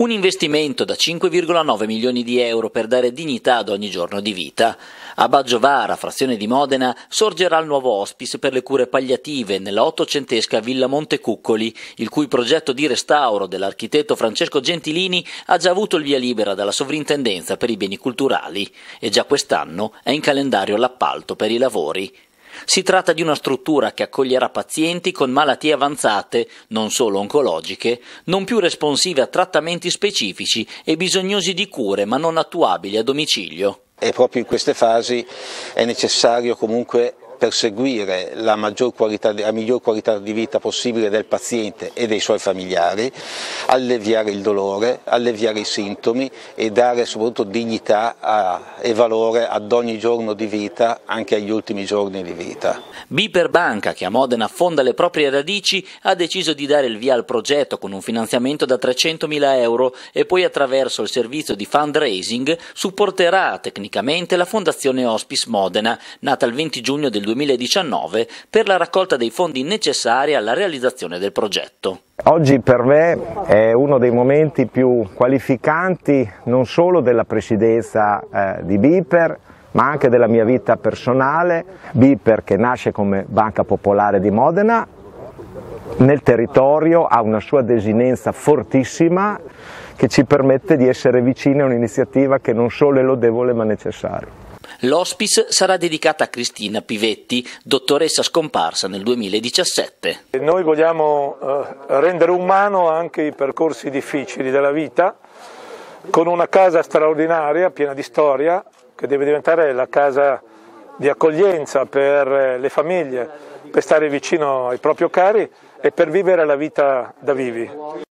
Un investimento da 5,9 milioni di euro per dare dignità ad ogni giorno di vita. A Baggiovara, frazione di Modena, sorgerà il nuovo hospice per le cure palliative nella ottocentesca Villa Montecuccoli, il cui progetto di restauro dell'architetto Francesco Gentilini ha già avuto il via libera dalla Sovrintendenza per i beni culturali e già quest'anno è in calendario l'appalto per i lavori. Si tratta di una struttura che accoglierà pazienti con malattie avanzate, non solo oncologiche, non più responsive a trattamenti specifici e bisognosi di cure ma non attuabili a domicilio. E proprio in queste fasi è necessario comunque perseguire la, qualità, la, miglior qualità di vita possibile del paziente e dei suoi familiari, alleviare il dolore, alleviare i sintomi e dare soprattutto dignità a, e valore ad ogni giorno di vita, anche agli ultimi giorni di vita. Biper Banca, che a Modena affonda le proprie radici, ha deciso di dare il via al progetto con un finanziamento da 300.000 euro e poi attraverso il servizio di fundraising supporterà tecnicamente la Fondazione Hospice Modena, nata il 20 giugno del 2020 2019 per la raccolta dei fondi necessari alla realizzazione del progetto. Oggi per me è uno dei momenti più qualificanti non solo della presidenza eh, di BIPER, ma anche della mia vita personale, BIPER che nasce come Banca Popolare di Modena, nel territorio ha una sua desinenza fortissima che ci permette di essere vicini a un'iniziativa che non solo è lodevole ma necessaria. L'hospice sarà dedicata a Cristina Pivetti, dottoressa scomparsa nel 2017. Noi vogliamo eh, rendere umano anche i percorsi difficili della vita con una casa straordinaria, piena di storia, che deve diventare la casa di accoglienza per eh, le famiglie, per stare vicino ai propri cari e per vivere la vita da vivi.